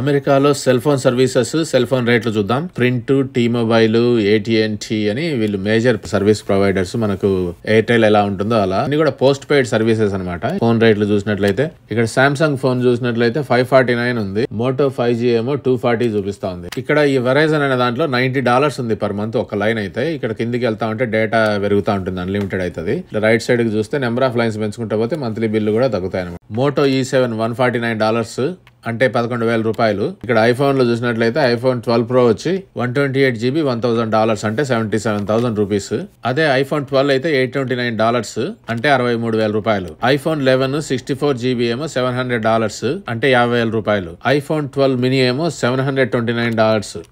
అమెరికాలో cell phone services cell phone రేట్లు చూద్దాం ప్రింట్ టీ మొబైల్ ఏటీఎన్టీ అని వీళ్ళు మేజర్ సర్వీస్ ప్రొవైడర్స్ మనకు ఎయిర్టెల్ ఎలా ఉంటుందో అలా అన్ని కూడా పోస్ట్ పెయిడ్ సర్వీసెస్ అనమాట ఫోన్ రేట్లు చూసినట్లయితే ఇక్కడ సామ్సంగ్ ఫోన్ చూసినట్లయితే ఫైవ్ ఫార్టీ నైన్ ఉంది మోటో ఫైవ్ జీ ఏమో టూ ఫార్టీ చూపిస్తా ఉంది ఇక్కడ ఈ వెరైజన్ అనే దాంట్లో నైన్టీ డాలర్స్ ఉంది పర్ మంత్ ఒక లైన్ అయితే ఇక్కడ కిందికి వెళ్తా ఉంటే డేటా పెరుగుతూ ఉంటుంది అన్లిమిటెడ్ అవుతుంది రైట్ సైడ్ కి చూస్తే నెంబర్ ఆఫ్ లైన్స్ పెంచుకుంటా పోతే మంత్లీ బిల్లు కూడా తగ్గుతాయి అనమాట Moto E seven one forty nine dollars అంటే పదకొండు వేల రూపాయలు ఇక్కడ ఐఫోన్లో చూసినట్లయితే ఐఫోన్ ట్వెల్వ్ ప్రో వచ్చి one twenty eight GB one thousand dollars అంటే సెవెంటీ సెవెన్ థౌసండ్ రూపీస్ అదే ఐఫోన్ ట్వెల్వ్ అయితే ఎయిట్ ట్వంటీ నైన్ డాలర్స్ అంటే అరవై మూడు వేల రూపాయలు iPhone eleven sixty four GB ఏమో సెవెన్ హండ్రెడ్ డాలర్స్ అంటే యాభై వేల రూపాయలు ఐఫోన్ ట్వెల్వ్ మినీ ఏమో seven hundred twenty nine dollars